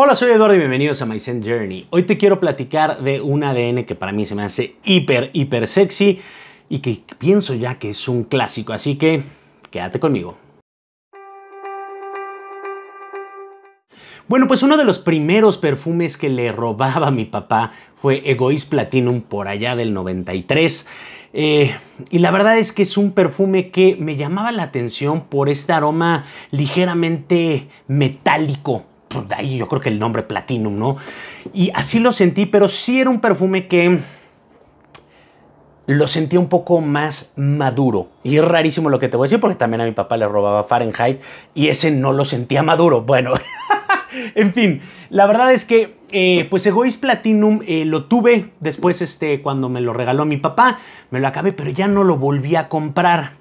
Hola, soy Eduardo y bienvenidos a My Scent Journey. Hoy te quiero platicar de un ADN que para mí se me hace hiper, hiper sexy y que pienso ya que es un clásico, así que quédate conmigo. Bueno, pues uno de los primeros perfumes que le robaba a mi papá fue Egoist Platinum por allá del 93. Eh, y la verdad es que es un perfume que me llamaba la atención por este aroma ligeramente metálico pues ahí yo creo que el nombre Platinum, ¿no? Y así lo sentí, pero sí era un perfume que lo sentía un poco más maduro. Y es rarísimo lo que te voy a decir porque también a mi papá le robaba Fahrenheit y ese no lo sentía maduro. Bueno, en fin, la verdad es que eh, pues Egoist Platinum eh, lo tuve después este, cuando me lo regaló mi papá, me lo acabé, pero ya no lo volví a comprar.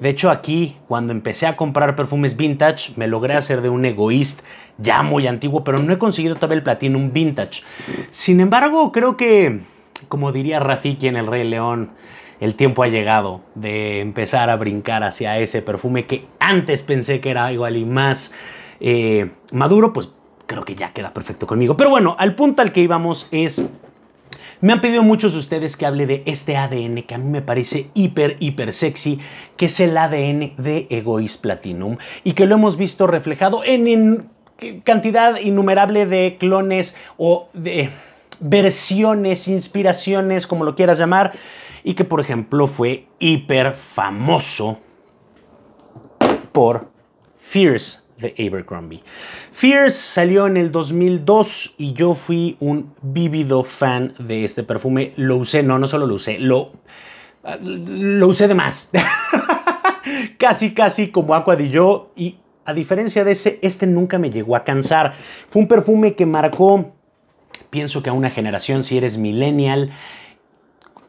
De hecho, aquí, cuando empecé a comprar perfumes vintage, me logré hacer de un egoísta ya muy antiguo, pero no he conseguido todavía el un Vintage. Sin embargo, creo que, como diría Rafiki en El Rey León, el tiempo ha llegado de empezar a brincar hacia ese perfume que antes pensé que era igual y más eh, maduro, pues creo que ya queda perfecto conmigo. Pero bueno, al punto al que íbamos es me han pedido muchos de ustedes que hable de este ADN que a mí me parece hiper, hiper sexy, que es el ADN de Egois Platinum y que lo hemos visto reflejado en, cantidad innumerable de clones o de versiones, inspiraciones, como lo quieras llamar, y que por ejemplo fue hiper famoso por Fierce de Abercrombie. Fierce salió en el 2002 y yo fui un vívido fan de este perfume. Lo usé, no, no solo lo usé, lo, lo usé de más. casi, casi como Aqua de yo y a diferencia de ese, este nunca me llegó a cansar. Fue un perfume que marcó, pienso que a una generación, si eres millennial,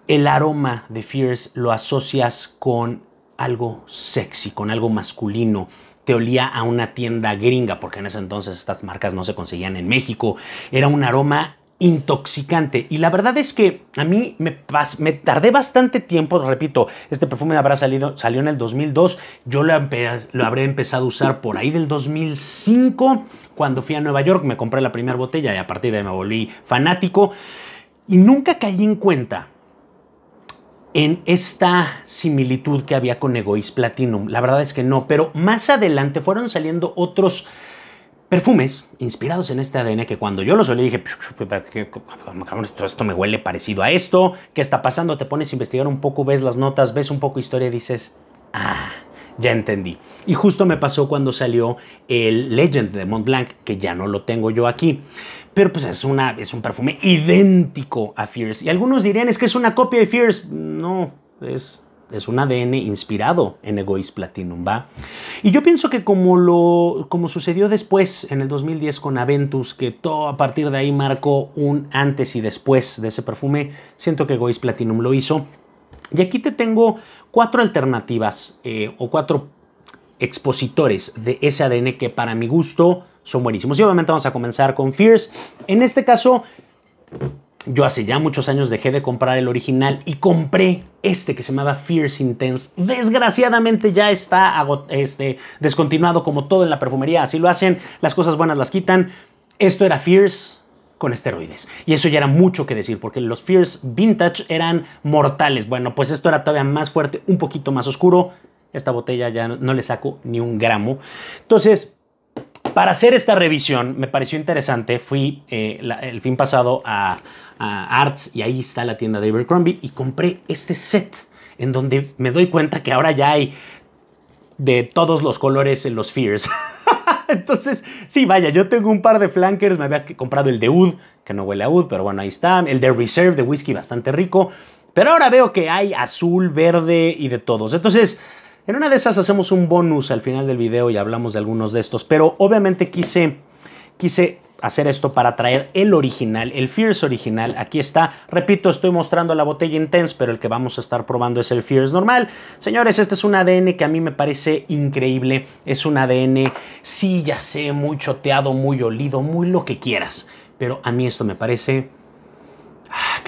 el aroma de Fierce lo asocias con algo sexy, con algo masculino, olía a una tienda gringa, porque en ese entonces estas marcas no se conseguían en México. Era un aroma intoxicante. Y la verdad es que a mí me, tardé bastante tiempo, repito, este perfume habrá salido, salió en el 2002, yo lo, lo, habré empezado a usar por ahí del 2005, cuando fui a Nueva York, me compré la primera botella y a partir de ahí me volví fanático. Y nunca caí en cuenta en esta similitud que había con Egoís Platinum. La verdad es que no, pero más adelante fueron saliendo otros perfumes inspirados en este ADN que cuando yo los olí dije, esto, esto me huele parecido a esto, ¿qué está pasando? Te pones a investigar un poco, ves las notas, ves un poco historia y dices, ah, ya entendí. Y justo me pasó cuando salió el Legend de Montblanc, que ya no lo tengo yo aquí pero pues es, una, es un perfume idéntico a Fierce. Y algunos dirían, es que es una copia de Fierce. No, es un ADN inspirado en Egoist Platinum, ¿va? Y yo pienso que como, lo, como sucedió después, en el 2010 con Aventus, que todo a partir de ahí marcó un antes y después de ese perfume, siento que Egoist Platinum lo hizo. Y aquí te tengo cuatro alternativas eh, o cuatro expositores de ese ADN que para mi gusto son buenísimos. Y obviamente vamos a comenzar con Fierce. En este caso, yo hace ya muchos años dejé de comprar el original y compré este que se llamaba Fierce Intense. Desgraciadamente ya está este, descontinuado como todo en la perfumería. Así lo hacen, las cosas buenas las quitan. Esto era Fierce con esteroides. Y eso ya era mucho que decir, porque los Fierce Vintage eran mortales. Bueno, pues esto era todavía más fuerte, un poquito más oscuro. Esta botella ya no le saco ni un gramo. Entonces, para hacer esta revisión me pareció interesante, fui eh, el fin pasado a, Arts y ahí está la tienda de Abercrombie y compré este set en donde me doy cuenta que ahora ya hay de todos los colores en los Fears. Entonces, sí, vaya, yo tengo un par de flankers, me había comprado el de Oud, que no huele a Oud, pero bueno, ahí está, el de Reserve de whisky bastante rico, pero ahora veo que hay azul, verde y de todos. Entonces, en una de esas hacemos un bonus al final del video y hablamos de algunos de estos, pero obviamente quise, quise hacer esto para traer el original, el Fierce original. Aquí está. Repito, estoy mostrando la botella Intense, pero el que vamos a estar probando es el Fierce normal. Señores, este es un ADN que a mí me parece increíble. Es un ADN, sí, ya sé, muy choteado, muy olido, muy lo que quieras. Pero a mí esto me parece... Ah,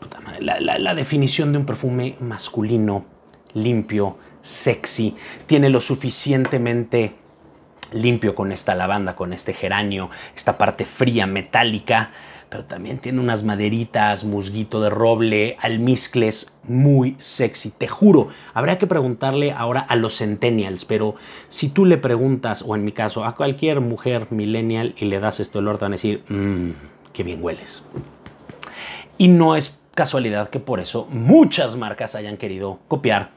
puta madre. la definición de un perfume masculino, limpio, sexy, tiene lo suficientemente limpio con esta lavanda, con este geranio, esta parte fría, metálica, pero también tiene unas maderitas, musguito de roble, almizcles, muy sexy, te juro. habría que preguntarle ahora a los centennials, pero si tú le preguntas, o en mi caso, a cualquier mujer millennial y le das este olor, te van a decir, mmm, qué bien hueles. Y no es casualidad que por eso muchas marcas hayan querido copiar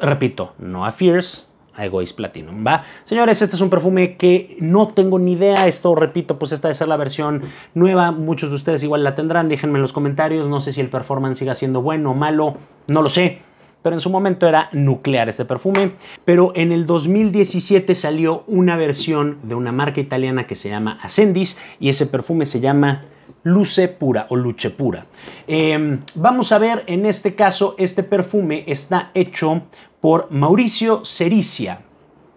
Repito, no a Fierce, a Egoist Platinum, ¿va? Señores, este es un perfume que no tengo ni idea, esto repito, pues esta debe ser la versión nueva, muchos de ustedes igual la tendrán, déjenme en los comentarios, no sé si el performance siga siendo bueno o malo, no lo sé, pero en su momento era nuclear este perfume. Pero en el 2017 salió una versión de una marca italiana que se llama Ascendis y ese perfume se llama Luce Pura o Luche Pura. Em, vamos a ver en este caso, este perfume está hecho por Mauricio Cericia.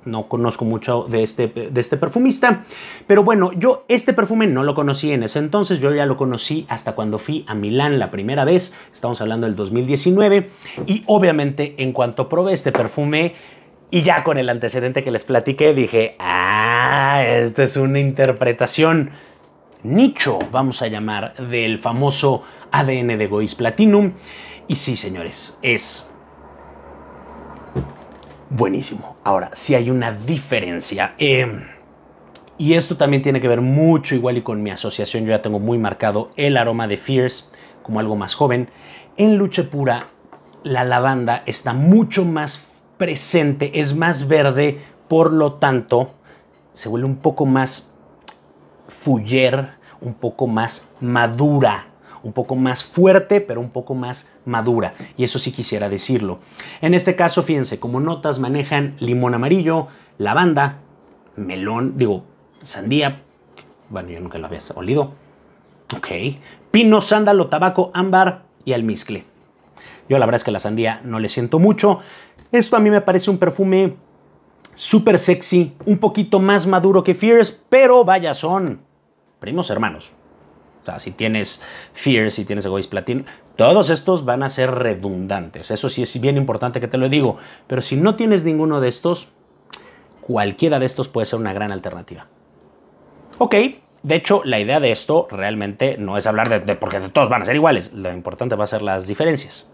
No conozco mucho de este, de este perfumista, pero bueno, yo este perfume no lo conocí en ese entonces, yo ya lo conocí hasta cuando fui a Milán la primera vez, estamos hablando del 2019, y obviamente en cuanto probé este perfume, y ya con el antecedente que les platiqué, dije, ah, esto es una interpretación nicho, vamos a llamar, del famoso ADN de Gois Platinum. Y sí, señores, es buenísimo. Ahora, sí hay una diferencia. Em, y esto también tiene que ver mucho igual y con mi asociación. Yo ya tengo muy marcado el aroma de Fierce como algo más joven. En lucha pura, la lavanda está mucho más presente, es más verde, por lo tanto, se vuelve un poco más Fuller un poco más madura, un poco más fuerte, pero un poco más madura. Y eso sí quisiera decirlo. En este caso, fíjense, como notas manejan limón amarillo, lavanda, melón, digo, sandía, bueno, yo nunca lo había olido, ok, pino, sándalo, tabaco, ámbar y almizcle. Yo la verdad es que la sandía no le siento mucho. Esto a mí me parece un perfume súper sexy, un poquito más maduro que Fierce, pero vaya, son primos hermanos. O sea, si tienes Fierce, si tienes Egoist Platinum, todos estos van a ser redundantes. Eso sí es bien importante que te lo digo. Pero si no tienes ninguno de estos, cualquiera de estos puede ser una gran alternativa. Ok, de hecho, la idea de esto realmente no es hablar de, de, porque todos van a ser iguales. Lo importante va a ser las diferencias.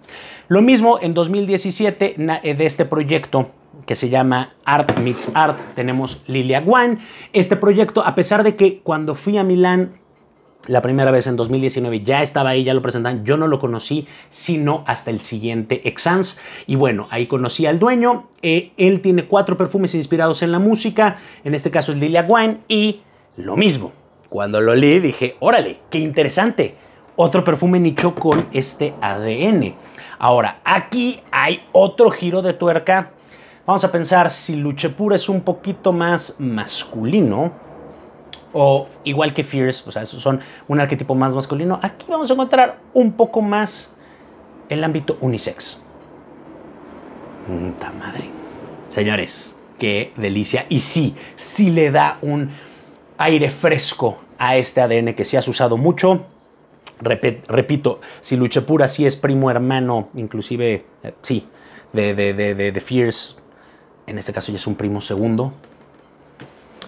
Lo mismo en 2017 de este proyecto que se llama Art Mix Art. Tenemos Lilia Wine. Este proyecto, a pesar de que cuando fui a Milán la primera vez en 2019 ya estaba ahí, ya lo presentan, yo no lo conocí sino hasta el siguiente Exams. y bueno, ahí conocí al dueño, eh, él tiene cuatro perfumes inspirados en la música, en este caso es Lilia Wine y lo mismo, cuando lo leí dije, órale, qué interesante, otro perfume nicho con este ADN. Ahora, aquí hay otro giro de tuerca Vamos a pensar si Luchepur es un poquito más masculino, o igual que Fierce, o sea, son un arquetipo más masculino. Aquí vamos a encontrar un poco más el ámbito unisex. ¡Muta madre! Señores, qué delicia. Y sí, sí le da un aire fresco a este ADN que se has usado mucho. repito, si Luchepura sí es primo hermano, inclusive, eh, sí, de, de, de, de Fierce en este caso ya es un primo segundo,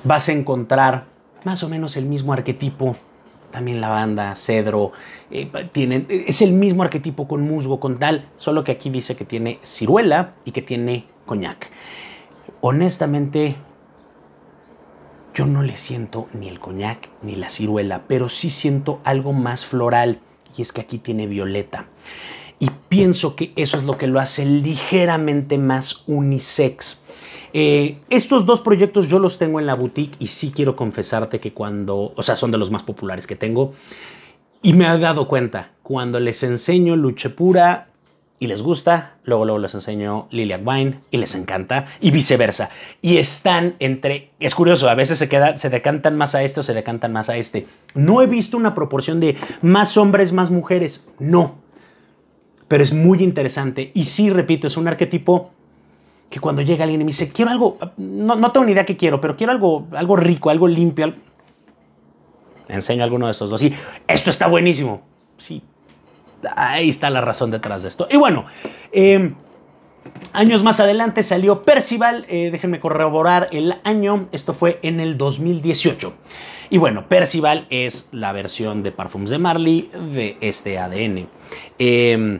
vas a encontrar más o menos el mismo arquetipo. También lavanda, cedro, eh, es el mismo arquetipo con musgo, con tal, solo que aquí dice que tiene ciruela y que tiene coñac. Honestamente, yo no le siento ni el coñac ni la ciruela, pero sí siento algo más floral y es que aquí tiene violeta. Y pienso que eso es lo que lo hace ligeramente más unisex, eh, estos dos proyectos yo los tengo en la boutique y sí quiero confesarte que cuando, o sea, son de los más populares que tengo. Y me he dado cuenta, cuando les enseño luche pura y les gusta, luego, luego les enseño Lilia Wine y les encanta, y viceversa. Y están entre, es curioso, a veces se, queda, se decantan más a este o se decantan más a este. No he visto una proporción de más hombres, más mujeres, no. Pero es muy interesante y sí, repito, es un arquetipo que cuando llega alguien y me dice, quiero algo, no, tengo ni idea qué quiero, pero quiero algo, algo rico, algo limpio. enseño alguno de esos dos y esto está buenísimo. Sí, ahí está la razón detrás de esto. Y bueno, em, años más adelante salió Percival, eh, déjenme corroborar el año, esto fue en el 2018. Y bueno, Percival es la versión de Parfums de Marley de este ADN. Eh, em,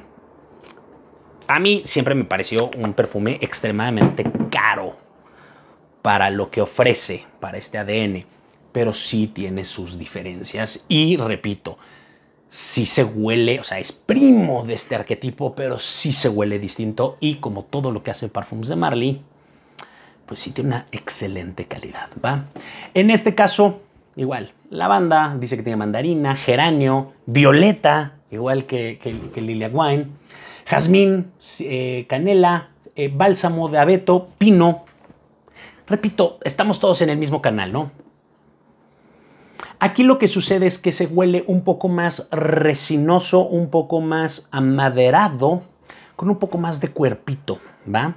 a mí siempre me pareció un perfume extremadamente caro para lo que ofrece, para este ADN, pero sí tiene sus diferencias y repito, sí se huele, o sea, es primo de este arquetipo, pero sí se huele distinto y como todo lo que hace Parfums de Marley, pues sí tiene una excelente calidad, ¿va? En este caso, igual, lavanda, dice que tiene mandarina, geranio, violeta, igual que, que, que Lilia Wine jazmín, eh, canela, eh, bálsamo de abeto, pino. Repito, estamos todos en el mismo canal, ¿no? Aquí lo que sucede es que se huele un poco más resinoso, un poco más amaderado, con un poco más de cuerpito, ¿va?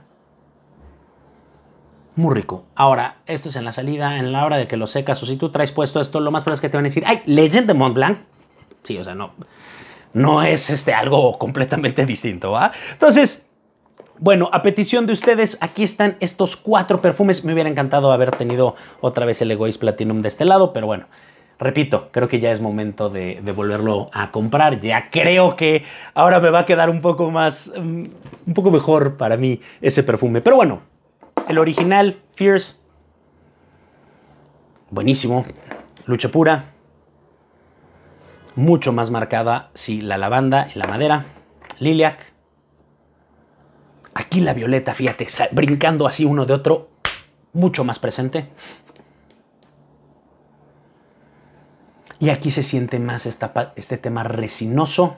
Muy rico. Ahora, esto es en la salida, en la hora de que lo secas o si tú traes puesto esto, lo más probable es que te van a decir, ay, Legend de Mont Blanc. Sí, o sea, no no es este, algo completamente distinto, ¿va? Entonces, bueno, a petición de ustedes, aquí están estos cuatro perfumes. Me hubiera encantado haber tenido otra vez el Egoist Platinum de este lado, pero bueno. Repito, creo que ya es momento de, volverlo a comprar. Ya creo que ahora me va a quedar un poco más, mm, un poco mejor para mí ese perfume. Pero bueno, el original, Fierce, buenísimo, lucha pura, mucho más marcada, si la lavanda y la madera, Liliac. Aquí la violeta, fíjate, brincando así uno de otro, mucho más presente. Y aquí se siente más esta, este tema resinoso.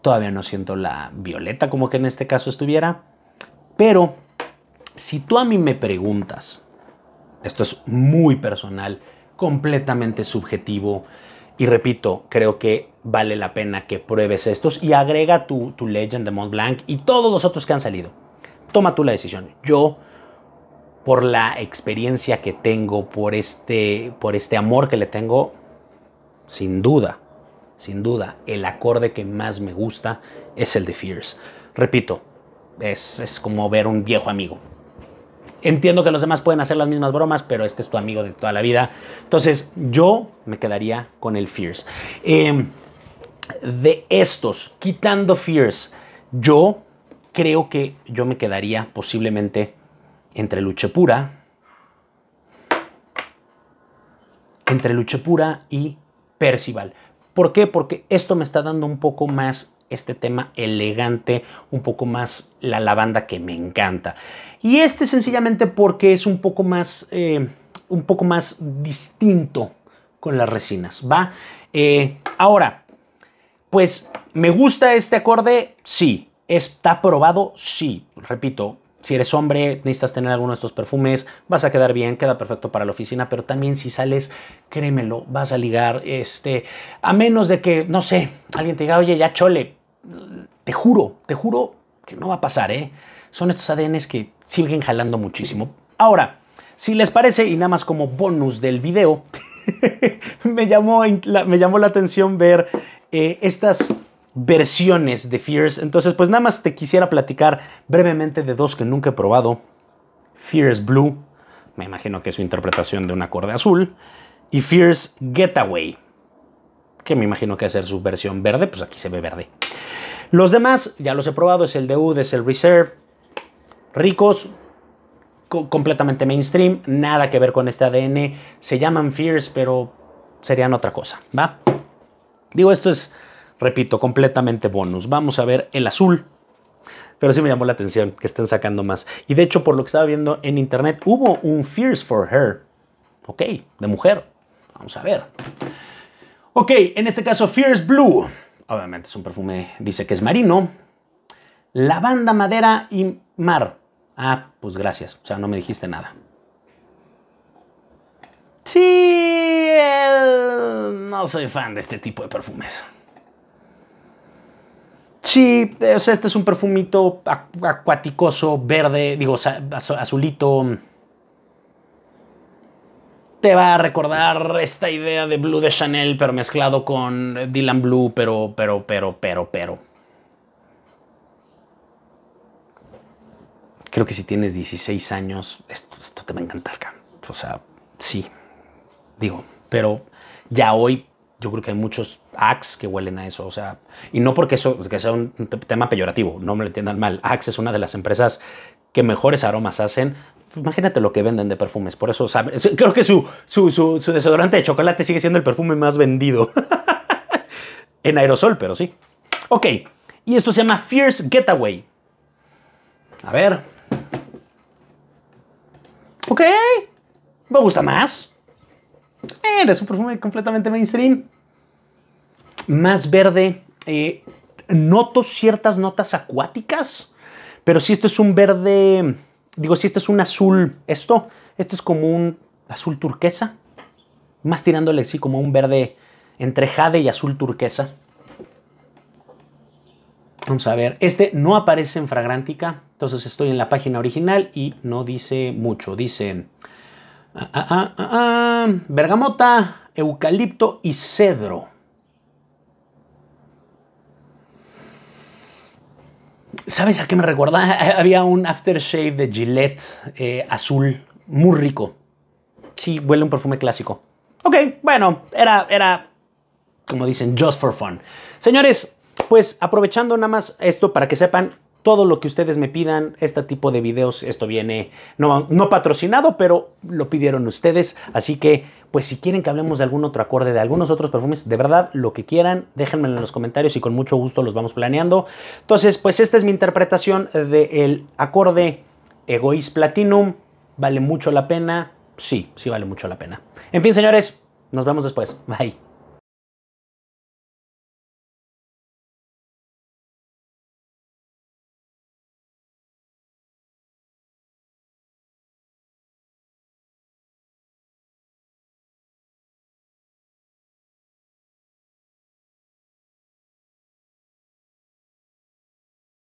Todavía no siento la violeta como que en este caso estuviera. Pero si tú a mí me preguntas, esto es muy personal, completamente subjetivo. Y repito, creo que vale la pena que pruebes estos y agrega tu, tu Legend de Mont Blanc y todos los otros que han salido. Toma tú la decisión. Yo, por la experiencia que tengo, por este, por este amor que le tengo, sin duda, sin duda, el acorde que más me gusta es el de Fierce. Repito, es, es como ver un viejo amigo. Entiendo que los demás pueden hacer las mismas bromas, pero este es tu amigo de toda la vida. Entonces, yo me quedaría con el Fierce. Em, de estos, quitando Fierce, yo creo que yo me quedaría posiblemente entre Pura. entre Pura y Percival. ¿Por qué? Porque esto me está dando un poco más este tema elegante, un poco más la lavanda que me encanta. Y este sencillamente porque es un poco más, eh, un poco más distinto con las resinas, ¿va? Eh, ahora, pues, ¿me gusta este acorde? Sí. ¿Está probado? Sí. Repito, si eres hombre, necesitas tener alguno de estos perfumes, vas a quedar bien, queda perfecto para la oficina, pero también si sales, créemelo, vas a ligar, este, a menos de que, no sé, alguien te diga, oye, ya chole, te juro, te juro que no va a pasar, ¿eh? Son estos ADNs que siguen jalando muchísimo. Ahora, si les parece, y nada más como bonus del video, me, llamó, me llamó la atención ver eh, estas versiones de Fears. Entonces, pues nada más te quisiera platicar brevemente de dos que nunca he probado. Fears Blue, me imagino que es su interpretación de un acorde azul, y Fears Getaway, que me imagino que va a ser su versión verde, pues aquí se ve verde. Los demás, ya los he probado, es el DUD, es el Reserve. Ricos, completamente mainstream, nada que ver con este ADN. Se llaman Fears, pero serían otra cosa, ¿va? Digo, esto es, repito, completamente bonus. Vamos a ver el azul. Pero sí me llamó la atención que estén sacando más. Y de hecho, por lo que estaba viendo en internet, hubo un Fears for Her. Ok, de mujer. Vamos a ver. Ok, en este caso, Fears Blue. Obviamente es un perfume, dice que es marino. Lavanda, madera y mar. Ah, pues gracias. O sea, no me dijiste nada. Sí, eh, no soy fan de este tipo de perfumes. Sí, eh, o sea, este es un perfumito acuáticoso, verde, digo, azulito te va a recordar esta idea de Blue de Chanel, pero mezclado con Dylan Blue, pero, pero, pero, pero, pero. Creo que si tienes 16 años, esto, te va a encantar, O sea, sí, digo, pero ya hoy yo creo que hay muchos Axe que huelen a eso. O sea, y no porque eso que sea un tema peyorativo, no me lo entiendan mal. Axe es una de las empresas que mejores aromas hacen. Imagínate lo que venden de perfumes. Por eso saben. creo que su desodorante de chocolate sigue siendo el perfume más vendido. en aerosol, pero sí. Ok, y esto se llama Fierce Getaway. A ver. Ok, me gusta más. Es un perfume completamente mainstream. Más verde. Eh, noto ciertas notas acuáticas. Pero si esto es un verde. Digo, si esto es un azul. Esto. Esto es como un azul turquesa. Más tirándole así como un verde entre jade y azul turquesa. Vamos a ver, este no aparece en Fragrantica, entonces estoy en la página original y no dice mucho, dice Ah, ah, ah, bergamota, eucalipto y cedro. ¿Sabes a qué me recuerda? Había un aftershave de Gillette eh, azul, muy rico. Sí, huele un perfume clásico. Ok, bueno, era, era, como dicen, just for fun. Señores, pues aprovechando nada más esto para que sepan, todo lo que ustedes me pidan, este tipo de videos, esto viene no, no patrocinado, pero lo pidieron ustedes. Así que, pues si quieren que hablemos de algún otro acorde, de algunos otros perfumes, de verdad, lo que quieran, déjenmelo en los comentarios y con mucho gusto los vamos planeando. Entonces, pues esta es mi interpretación del el acorde Egoist Platinum. ¿Vale mucho la pena? Sí, sí vale mucho la pena. En fin, señores, nos vemos después. Bye.